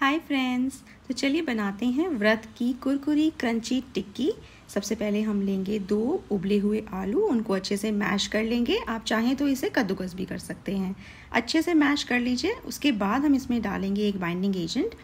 hi friends तो चलिए बनाते हैं व्रत की कुरकुरी क्रंची टिक्की सबसे पहले हम लेंगे दो उबले हुए आलू उनको अच्छे से मैश कर लेंगे आप चाहें तो इसे कद्दूकस भी कर सकते हैं अच्छे से मैश कर लीजिए उसके बाद हम इसमें डालेंगे एक बाइंडिंग एजेंट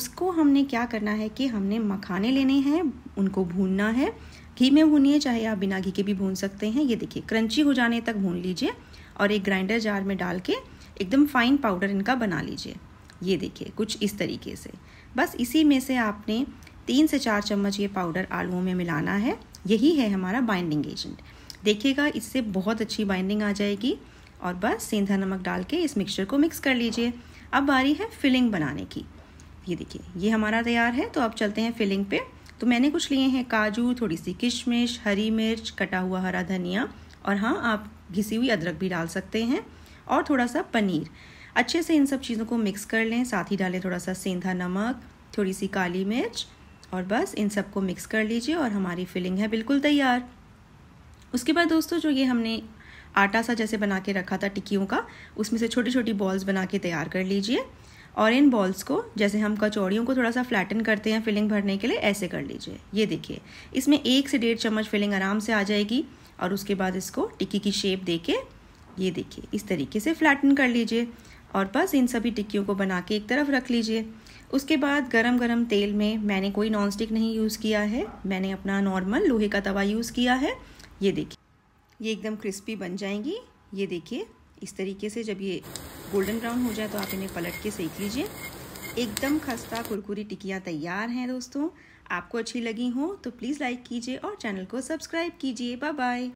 उसको हमने क्या करना है कि हमने मखाने लेने हैं उनको भूनना है घी में भूनिए चाहे आप बिना घी के भी भून सकते हैं ये देखिए क्रंची हो जाने तक भून लीजिए और एक ग्राइंडर जार में डाल के एकदम फाइन पाउडर इनका बना लीजिए ये देखिए कुछ इस तरीके से बस इसी में से आपने तीन से चार चम्मच ये पाउडर आलुओं में मिलाना है यही है हमारा बाइंडिंग एजेंट देखिएगा इससे बहुत अच्छी बाइंडिंग आ जाएगी और बस सेंधा नमक डाल के इस मिक्सचर को मिक्स कर लीजिए अब बारी है फिलिंग बनाने की ये देखिए ये हमारा तैयार है तो अब चलते हैं फिलिंग पे तो मैंने कुछ लिए हैं काजू थोड़ी सी किशमिश हरी मिर्च कटा हुआ हरा धनिया और हाँ आप घिसी हुई अदरक भी डाल सकते हैं और थोड़ा सा पनीर अच्छे से इन सब चीज़ों को मिक्स कर लें साथ ही डालें थोड़ा सा सेंधा नमक थोड़ी सी काली मिर्च और बस इन सबको मिक्स कर लीजिए और हमारी फिलिंग है बिल्कुल तैयार उसके बाद दोस्तों जो ये हमने आटा सा जैसे बना के रखा था टिक्कियों का उसमें से छोटी छोटी बॉल्स बना के तैयार कर लीजिए और इन बॉल्स को जैसे हम कचौड़ियों को थोड़ा सा फ्लैटन करते हैं फिलिंग भरने के लिए ऐसे कर लीजिए ये देखिए इसमें एक से डेढ़ चम्मच फिलिंग आराम से आ जाएगी और उसके बाद इसको टिक्की की शेप दे के ये देखिए इस तरीके से फ्लैटन कर लीजिए और बस इन सभी टिक्कियों को बना के एक तरफ रख लीजिए उसके बाद गरम गरम तेल में मैंने कोई नॉन स्टिक नहीं यूज़ किया है मैंने अपना नॉर्मल लोहे का तवा यूज़ किया है ये देखिए ये एकदम क्रिस्पी बन जाएंगी ये देखिए इस तरीके से जब ये गोल्डन ब्राउन हो जाए तो आप इन्हें पलट के सेक लीजिए एकदम खस्ता कुरकुरी टिकियाँ तैयार हैं दोस्तों आपको अच्छी लगी हो तो प्लीज़ लाइक कीजिए और चैनल को सब्सक्राइब कीजिए बाय बाय